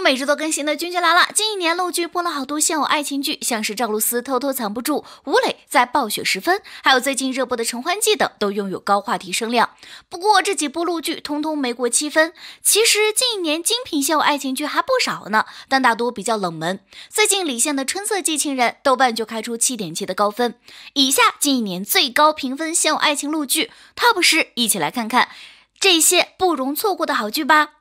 每日都更新的君君来了。近一年陆剧播了好多现偶爱情剧，像是赵露思偷偷藏不住、吴磊在暴雪时分，还有最近热播的承欢记等，都拥有高话题声量。不过这几部陆剧通通没过七分。其实近一年精品现偶爱情剧还不少呢，但大多比较冷门。最近李现的春色寄情人，豆瓣就开出七点七的高分。以下近一年最高评分现偶爱情陆剧 TOP 十，一起来看看这些不容错过的好剧吧。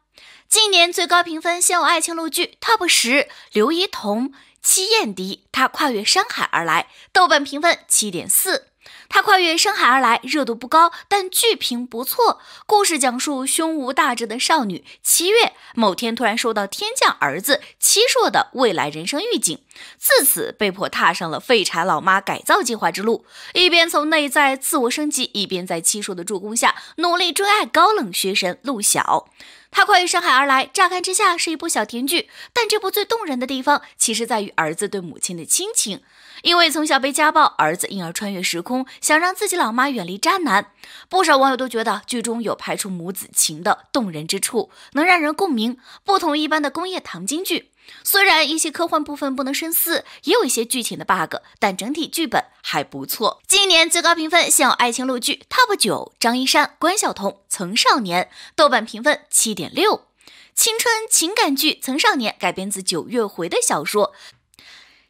近年最高评分现有爱情陆剧 TOP 十，刘依彤、戚砚迪，他跨越山海而来，豆瓣评分七点四。她跨越深海而来，热度不高，但剧评不错。故事讲述胸无大志的少女七月，某天突然收到天降儿子七硕的未来人生预警，自此被迫踏上了废柴老妈改造计划之路。一边从内在自我升级，一边在七硕的助攻下努力追爱高冷学神陆小。她跨越深海而来，乍看之下是一部小甜剧，但这部最动人的地方，其实在于儿子对母亲的亲情。因为从小被家暴，儿子因而穿越时空，想让自己老妈远离渣男。不少网友都觉得剧中有拍出母子情的动人之处，能让人共鸣，不同一般的工业糖精剧。虽然一些科幻部分不能深思，也有一些剧情的 bug，但整体剧本还不错。今年最高评分向爱情路剧 top 九，张一山、关晓彤《曾少年》，豆瓣评分七点六。青春情感剧《曾少年》改编自九月回的小说。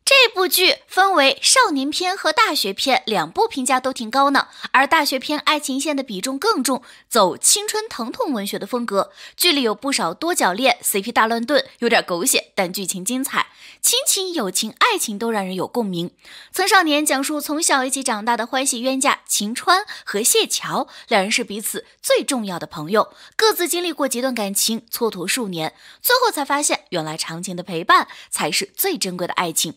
这部剧分为少年篇和大学篇两部，评价都挺高呢。而大学篇爱情线的比重更重，走青春疼痛文学的风格。剧里有不少多角恋、CP 大乱炖，有点狗血，但剧情精彩，亲情、友情、爱情都让人有共鸣。曾少年讲述从小一起长大的欢喜冤家秦川和谢桥，两人是彼此最重要的朋友，各自经历过几段感情，蹉跎数年，最后才发现，原来长情的陪伴才是最珍贵的爱情。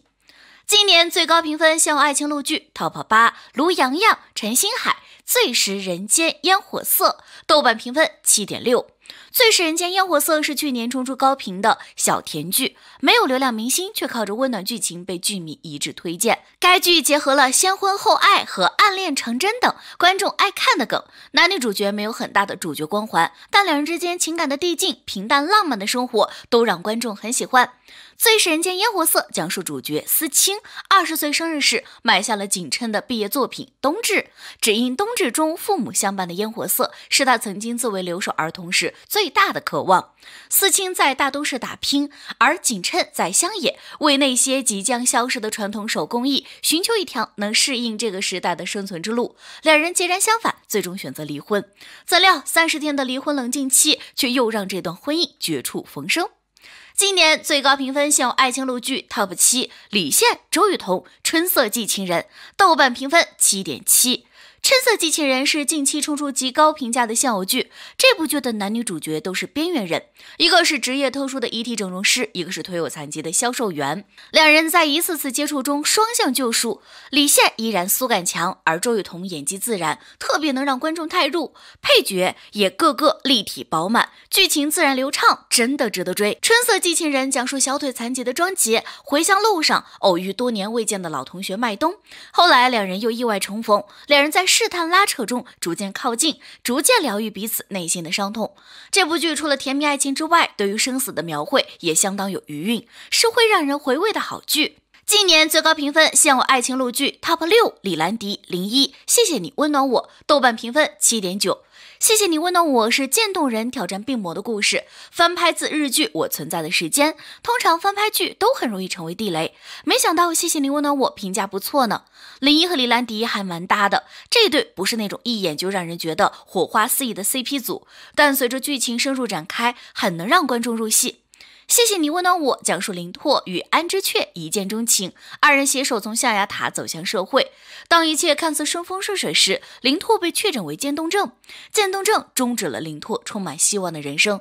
今年最高评分向爱情路剧 TOP 八，卢洋洋、陈星海，《最食人间烟火色》，豆瓣评分七点六。《最是人间烟火色》是去年冲出高评的小甜剧，没有流量明星，却靠着温暖剧情被剧迷一致推荐。该剧结合了先婚后爱和暗恋成真等观众爱看的梗，男女主角没有很大的主角光环，但两人之间情感的递进、平淡浪漫的生活都让观众很喜欢。最是人间烟火色，讲述主角思清二十岁生日时买下了景琛的毕业作品《冬至》，只因冬至中父母相伴的烟火色是他曾经作为留守儿童时最大的渴望。思清在大都市打拼，而景琛在乡野为那些即将消失的传统手工艺寻求一条能适应这个时代的生存之路。两人截然相反，最终选择离婚。怎料三十天的离婚冷静期，却又让这段婚姻绝处逢生。今年最高评分现有爱情路剧 TOP 七，李现、周雨彤《春色寄情人》，豆瓣评分七点七。《春色机器人》是近期冲出极高评价的现偶剧。这部剧的男女主角都是边缘人，一个是职业特殊的遗体整容师，一个是腿有残疾的销售员。两人在一次次接触中双向救赎。李现依然苏感强，而周雨彤演技自然，特别能让观众代入。配角也个个立体饱满，剧情自然流畅，真的值得追。《春色机器人》讲述小腿残疾的庄杰回乡路上偶遇多年未见的老同学麦冬，后来两人又意外重逢，两人在。试探拉扯中，逐渐靠近，逐渐疗愈彼此内心的伤痛。这部剧除了甜蜜爱情之外，对于生死的描绘也相当有余韵，是会让人回味的好剧。今年最高评分现我爱情路剧 TOP 六，李兰迪零一，谢谢你温暖我，豆瓣评分七点九。谢谢你温暖我，是渐冻人挑战病魔的故事，翻拍自日剧《我存在的时间》。通常翻拍剧都很容易成为地雷，没想到谢谢你温暖我评价不错呢。林一和李兰迪还蛮搭的，这对不是那种一眼就让人觉得火花四溢的 CP 组，但随着剧情深入展开，很能让观众入戏。谢谢你温暖我。讲述林拓与安之雀一见钟情，二人携手从象牙塔走向社会。当一切看似顺风顺水时，林拓被确诊为渐冻症，渐冻症终止了林拓充满希望的人生。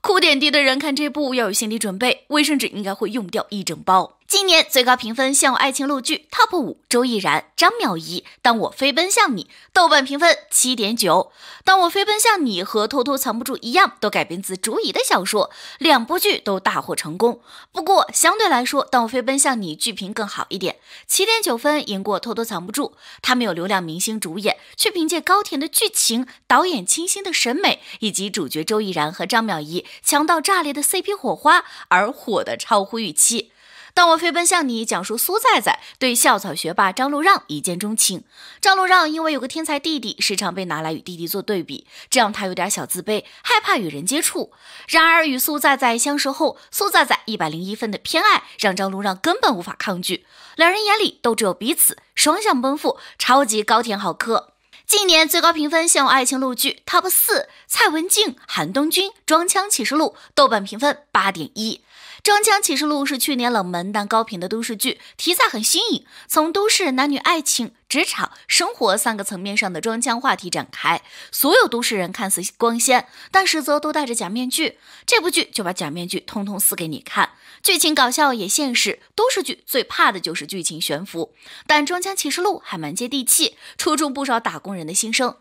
哭点低的人看这部要有心理准备，卫生纸应该会用掉一整包。今年最高评分向爱情路剧 TOP 五，周翊然、张淼怡，《当我飞奔向你》豆瓣评分七点九，《当我飞奔向你》和《偷偷藏不住》一样，都改编自竹姨的小说，两部剧都大获成功。不过相对来说，《当我飞奔向你》剧评更好一点，七点九分赢过《偷偷藏不住》。他没有流量明星主演，却凭借高甜的剧情、导演清新的审美，以及主角周翊然和张淼怡强到炸裂的 CP 火花而火得超乎预期。当我飞奔向你，讲述苏在在对校草学霸张路让一见钟情。张路让因为有个天才弟弟，时常被拿来与弟弟做对比，这让他有点小自卑，害怕与人接触。然而与苏在在相识后，苏在在一百零一分的偏爱让张路让根本无法抗拒，两人眼里都只有彼此，双向奔赴，超级高甜好磕。近年最高评分现偶爱情陆剧 TOP 四，蔡文静、韩东君《装腔启示录》，豆瓣评分八点一。《装腔启示录》是去年冷门但高频的都市剧，题材很新颖，从都市男女爱情、职场、生活三个层面上的装腔话题展开。所有都市人看似光鲜，但实则都戴着假面具。这部剧就把假面具通通撕给你看。剧情搞笑也现实，都市剧最怕的就是剧情悬浮，但《装腔启示录》还蛮接地气，戳中不少打工人的心声。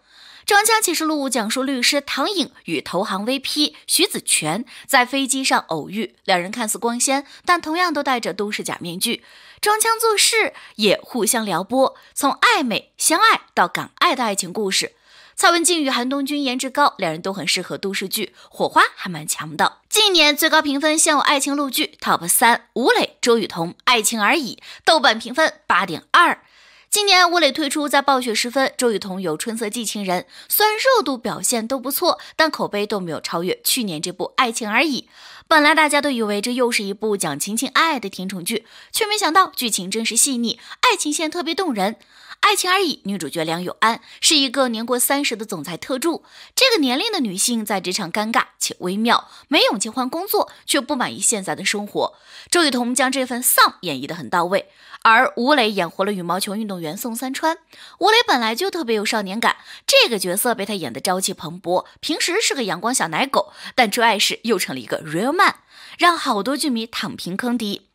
《装腔启示录》讲述律师唐颖与投行 VP 徐子权在飞机上偶遇，两人看似光鲜，但同样都戴着都市假面具，装腔作势，也互相撩拨，从暧昧相爱到敢爱的爱情故事。蔡文静与韩东君颜值高，两人都很适合都市剧，火花还蛮强的。近年最高评分现有爱情路剧 TOP 三：吴磊、周雨彤《爱情而已》，豆瓣评分8.2。今年吴磊推出在《暴雪时分》，周雨彤有《春色寄情人》，虽然热度表现都不错，但口碑都没有超越去年这部爱情而已。本来大家都以为这又是一部讲情情爱爱的甜宠剧，却没想到剧情真实细腻，爱情线特别动人。爱情而已，女主角梁友安是一个年过三十的总裁特助。这个年龄的女性在职场尴尬且微妙，没勇气换工作，却不满意现在的生活。周雨彤将这份丧演绎的很到位，而吴磊演活了羽毛球运动员宋三川。吴磊本来就特别有少年感，这个角色被他演得朝气蓬勃。平时是个阳光小奶狗，但追爱时又成了一个 real man，让好多剧迷躺平坑爹。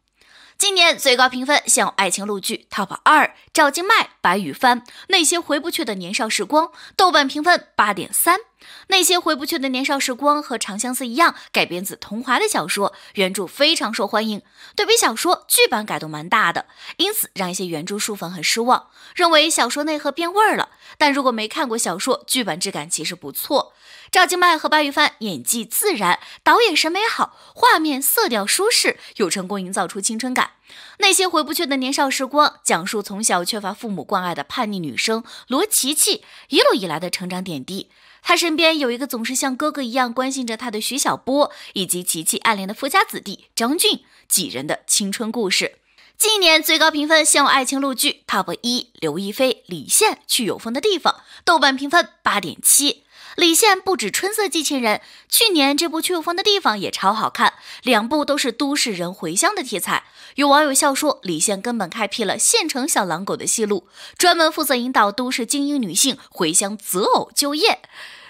今年最高评分向爱情陆剧《Top 二》，赵今麦、白羽帆，《那些回不去的年少时光》，豆瓣评分八点三，《那些回不去的年少时光》和《长相思》一样，改编自桐华的小说，原著非常受欢迎。对比小说剧版改动蛮大的，因此让一些原著书粉很失望，认为小说内核变味儿了。但如果没看过小说，剧本质感其实不错。赵今麦和白宇帆演技自然，导演审美好，画面色调舒适，又成功营造出青春感。那些回不去的年少时光，讲述从小缺乏父母关爱的叛逆女生罗琪琪一路以来的成长点滴。她身边有一个总是像哥哥一样关心着她的徐小波，以及琪琪暗恋的富家子弟张俊几人的青春故事。近年最高评分现偶爱情陆剧 top 一，刘亦菲、李现去有风的地方，豆瓣评分八点七。李现不止《春色寄情人》，去年这部《去有风的地方》也超好看，两部都是都市人回乡的题材。有网友笑说，李现根本开辟了县城小狼狗的戏路，专门负责引导都市精英女性回乡择偶就业。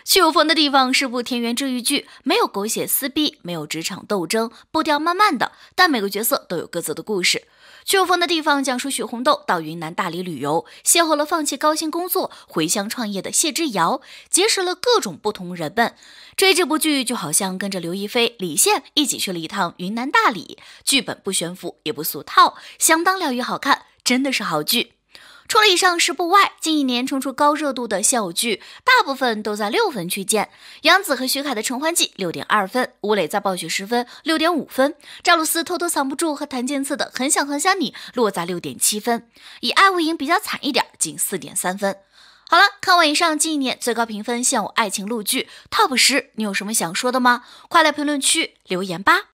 《去有风的地方》是部田园治愈剧，没有狗血撕逼，没有职场斗争，步调慢慢的，但每个角色都有各自的故事。秋风的地方讲述许红豆到云南大理旅游，邂逅了放弃高薪工作回乡创业的谢之遥，结识了各种不同人们。追这部剧就好像跟着刘亦菲、李现一起去了一趟云南大理。剧本不悬浮也不俗套，相当疗愈好看，真的是好剧。除了以上十部外，近一年冲出高热度的偶剧，大部分都在六分区间。杨紫和徐凯的《承欢记》六点二分，吴磊在《暴雪时分》六点五分，赵露思偷偷藏不住和谭健次的《很想很想你》落在六点七分，以爱为营比较惨一点，仅四点三分。好了，看完以上近一年最高评分现偶爱情录剧 TOP 十，你有什么想说的吗？快来评论区留言吧。